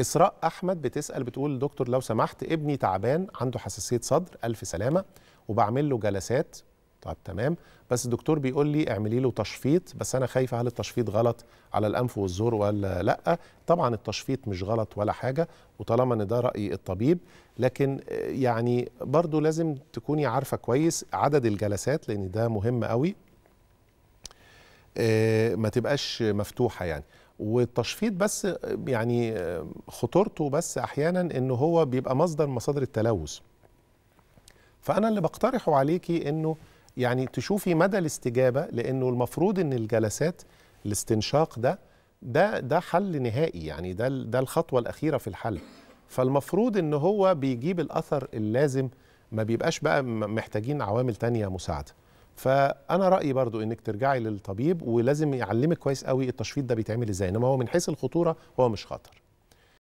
اسراء احمد بتسال بتقول دكتور لو سمحت ابني تعبان عنده حساسيه صدر الف سلامه وبعمل له جلسات طب تمام بس الدكتور بيقول لي اعملي له تشفيط بس انا خايفه هل التشفيط غلط على الانف والزور ولا لا طبعا التشفيط مش غلط ولا حاجه وطالما ان ده راي الطبيب لكن يعني برضو لازم تكوني عارفه كويس عدد الجلسات لان ده مهم قوي آه، ما تبقاش مفتوحه يعني والتشفيط بس يعني خطورته بس احيانا ان هو بيبقى مصدر مصادر التلوث فانا اللي بقترحه عليكي انه يعني تشوفي مدى الاستجابه لانه المفروض ان الجلسات الاستنشاق ده ده ده حل نهائي يعني ده ده الخطوه الاخيره في الحل فالمفروض ان هو بيجيب الاثر اللازم ما بيبقاش بقى محتاجين عوامل تانية مساعده فانا رايي برضو انك ترجعي للطبيب ولازم يعلمك كويس قوي التشفيط ده بيتعمل ازاي انما هو من حيث الخطوره هو مش خطر